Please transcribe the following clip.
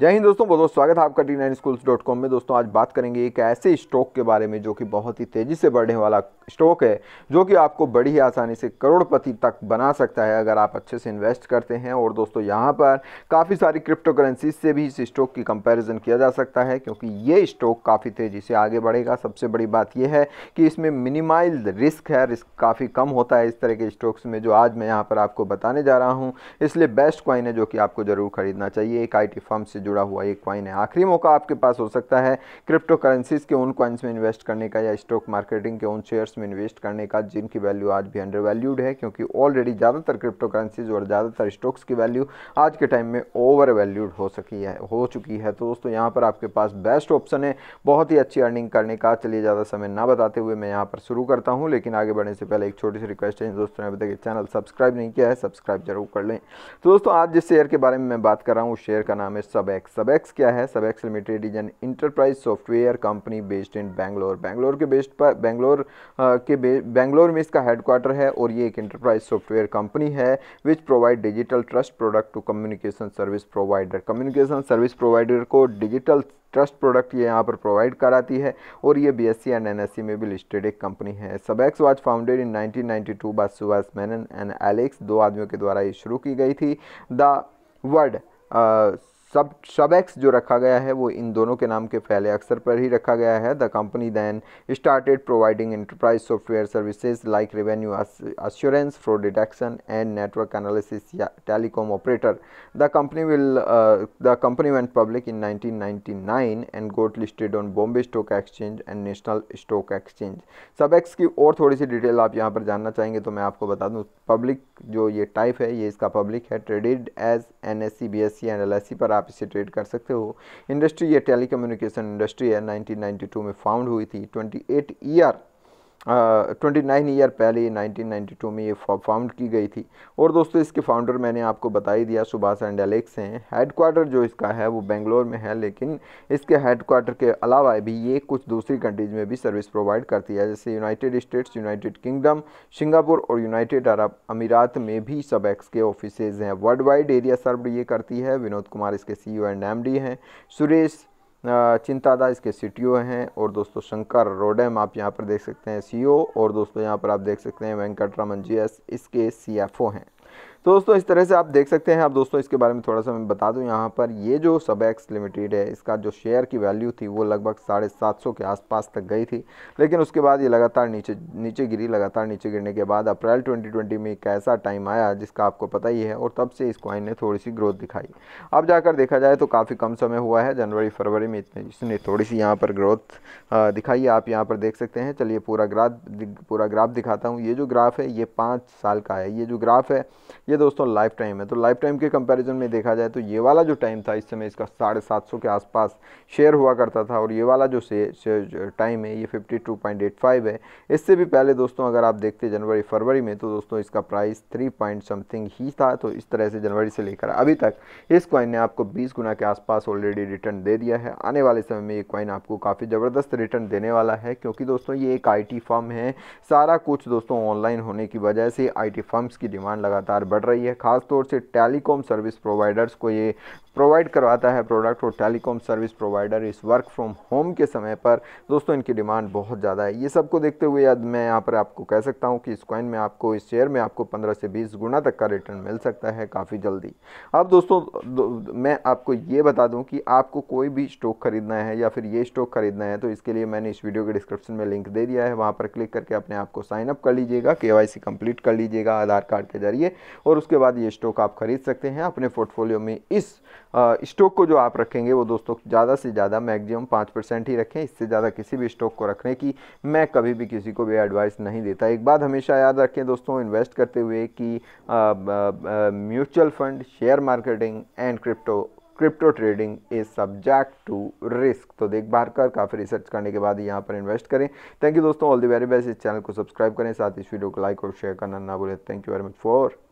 जय हिंद दोस्तों बहुत बहुत स्वागत है आपका T nine schools dot com में दोस्तों आज बात करेंगे एक ऐसे स्टॉक के बारे में जो कि बहुत ही तेज़ी से बढ़ने वाला स्टॉक है जो कि आपको बड़ी ही आसानी से करोड़पति तक बना सकता है अगर आप अच्छे से इन्वेस्ट करते हैं और दोस्तों यहाँ पर काफ़ी सारी क्रिप्टो करेंसीज से भी इस स्टॉक की कंपेरिजन किया जा सकता है क्योंकि ये स्टॉक काफ़ी तेज़ी से आगे बढ़ेगा सबसे बड़ी बात यह है कि इसमें मिनिमाइज रिस्क है रिस्क काफ़ी कम होता है इस तरह के स्टॉक्स में जो आज मैं यहाँ पर आपको बताने जा रहा हूँ इसलिए बेस्ट क्वाइन है जो कि आपको ज़रूर खरीदना चाहिए एक आई फर्म से जुड़ा हुआ एक क्वाइन है आखिरी मौका आपके पास हो सकता है क्रिप्टो करेंसीज के उन क्वाइंस में इन्वेस्ट करने का या स्टॉक मार्केटिंग के उन शेयर्स में इन्वेस्ट करने का जिनकी वैल्यू आज भी अंडर वैल्यूड है क्योंकि ऑलरेडी ज़्यादातर क्रिप्टो करेंसीज और ज़्यादातर स्टॉक्स की वैल्यू आज के टाइम में ओवर वैल्यूड हो सकी है हो चुकी है तो दोस्तों यहाँ पर आपके पास बेस्ट ऑप्शन है बहुत ही अच्छी अर्निंग करने का चलिए ज़्यादा समय ना बताते हुए मैं यहाँ पर शुरू करता हूँ लेकिन आगे बढ़ने से पहले एक छोटी सी रिक्वेस्ट है दोस्तों ने अभी तक चैनल सब्सक्राइब नहीं किया है सब्सक्राइब जरूर कर लें तो दोस्तों आज जिस शेयर के बारे में मैं बात कर रहा हूँ उस शेयर का नाम है सब सबैक्स सबैक्स क्या है Subex limited is an enterprise software company based in Bangalore Bangalore के बेस्ड पर बैंगलोर uh, के बैंगलोर में इसका हेडक्वार्टर है और ये एक इंटरप्राइज सॉफ्टवेयर कंपनी है which provide digital trust product to communication service provider communication service provider को डिजिटल ट्रस्ट प्रोडक्ट ये यहाँ पर प्रोवाइड कराती है और ये बी एंड एन में भी लिस्टेड एक कंपनी है Subex was founded in 1992 by Subhash Menon and Alex दो आदमियों के द्वारा ये शुरू की गई थी द वर्ड सब सब एक्स जो रखा गया है वो इन दोनों के नाम के पहले अक्सर पर ही रखा गया है the company then started providing enterprise software services like revenue assurance fraud detection and network analysis या telecom operator the company will the company went public in 1999 and got listed on Bombay stock exchange and national stock exchange Subex की और थोड़ी सी detail आप यहाँ पर जानना चाहेंगे तो मैं आपको बता दूँ पब्लिक जो ये टाइप है ये इसका पब्लिक है traded as N S C B S C and L S C पर आप आप इसे ट्रेड कर सकते हो इंडस्ट्री ये टेलीकम्युनिकेशन इंडस्ट्री है 1992 में फाउंड हुई थी 28 ईयर ट्वेंटी नाइन ईयर पहले 1992 में ये फाउंड की गई थी और दोस्तों इसके फाउंडर मैंने आपको बता ही दिया सुभाष एंड एलेक्स हैं हेडकोार्टर जो इसका है वो बेंगलोर में है लेकिन इसके हेडक्वार्टर के अलावा भी ये कुछ दूसरी कंट्रीज़ में भी सर्विस प्रोवाइड करती है जैसे United States United Kingdom Singapore और यूनाइटेड अरब अमीरात में भी सब एक्स के ऑफिसेज़ हैं वर्ल्ड वाइड एरिया सर्व ये करती है विनोद कुमार इसके सी एंड एम हैं सुरेश चिंतादा इसके सी हैं और दोस्तों शंकर रोडेम आप यहाँ पर देख सकते हैं सी और दोस्तों यहाँ पर आप देख सकते हैं वेंकट रमन जी एस इसके सी हैं तो दोस्तों इस तरह से आप देख सकते हैं आप दोस्तों इसके बारे में थोड़ा सा मैं बता दूं यहाँ पर ये जो सबैक्स लिमिटेड है इसका जो शेयर की वैल्यू थी वो लगभग साढ़े सात सौ के आसपास तक गई थी लेकिन उसके बाद ये लगातार नीचे नीचे गिरी लगातार नीचे गिरने के बाद अप्रैल 2020 में एक ऐसा टाइम आया जिसका आपको पता ही है और तब से इस कॉइन ने थोड़ी सी ग्रोथ दिखाई अब जाकर देखा जाए तो काफ़ी कम समय हुआ है जनवरी फरवरी में इतने इसने थोड़ी सी यहाँ पर ग्रोथ दिखाई आप यहाँ पर देख सकते हैं चलिए पूरा ग्राफ पूरा ग्राफ दिखाता हूँ ये जो ग्राफ है ये पाँच साल का है ये जो ग्राफ है ये ये दोस्तों लाइफ टाइम है तो लाइफ टाइम के कंपैरिजन में देखा जाए तो ये वाला जो टाइम था इस समय इसका साढ़े सात सौ के आसपास शेयर हुआ करता था और ये वाला जो से, टाइम है ये fifty two point eight five है इससे भी पहले दोस्तों अगर आप देखते जनवरी फरवरी में तो दोस्तों इसका प्राइस थ्री पॉइंट समथिंग ही था तो इस तरह से जनवरी से लेकर अभी तक इस कॉइन ने आपको बीस गुना के आसपास ऑलरेडी रिटर्न दे दिया है आने वाले समय में ये कॉइन आपको काफ़ी ज़बरदस्त रिटर्न देने वाला है क्योंकि दोस्तों ये एक आई फर्म है सारा कुछ दोस्तों ऑनलाइन होने की वजह से आई टी फर्म्स की डिमांड लगातार बढ़ बढ़ रही है खासतौर से टेलीकॉम सर्विस प्रोवाइडर्स को ये प्रोवाइड करवाता है प्रोडक्ट और टेलीकॉम सर्विस प्रोवाइडर इस वर्क फ्रॉम होम के समय पर दोस्तों इनकी डिमांड बहुत ज़्यादा है ये सबको देखते हुए याद मैं यहाँ पर आपको कह सकता हूँ कि इस कॉइन में आपको इस शेयर में आपको पंद्रह से बीस गुना तक का रिटर्न मिल सकता है काफ़ी जल्दी अब दोस्तों दो, मैं आपको ये बता दूँ कि आपको कोई भी स्टॉक खरीदना है या फिर ये स्टॉक खरीदना है तो इसके लिए मैंने इस वीडियो के डिस्क्रिप्शन में लिंक दे दिया है वहाँ पर क्लिक करके अपने आप को साइनअप कर लीजिएगा के वाई कंप्लीट कर लीजिएगा आधार कार्ड के जरिए और उसके बाद ये स्टॉक आप खरीद सकते हैं अपने पोर्टफोलियो में इस स्टॉक को जो आप रखेंगे वो दोस्तों ज़्यादा से ज़्यादा मैक्सिमम पाँच परसेंट ही रखें इससे ज़्यादा किसी भी स्टॉक को रखने की मैं कभी भी किसी को भी एडवाइस नहीं देता एक बात हमेशा याद रखें दोस्तों इन्वेस्ट करते हुए कि mutual fund share marketing and crypto crypto trading is subject to risk तो देख बार कर काफ़ी रिसर्च करने के बाद यहाँ पर इन्वेस्ट करें थैंक यू दोस्तों ऑल द वेरी बेस्ट इस चैनल को सब्सक्राइब करें साथ इस वीडियो को लाइक और शेयर करना ना भूलें thank you very much for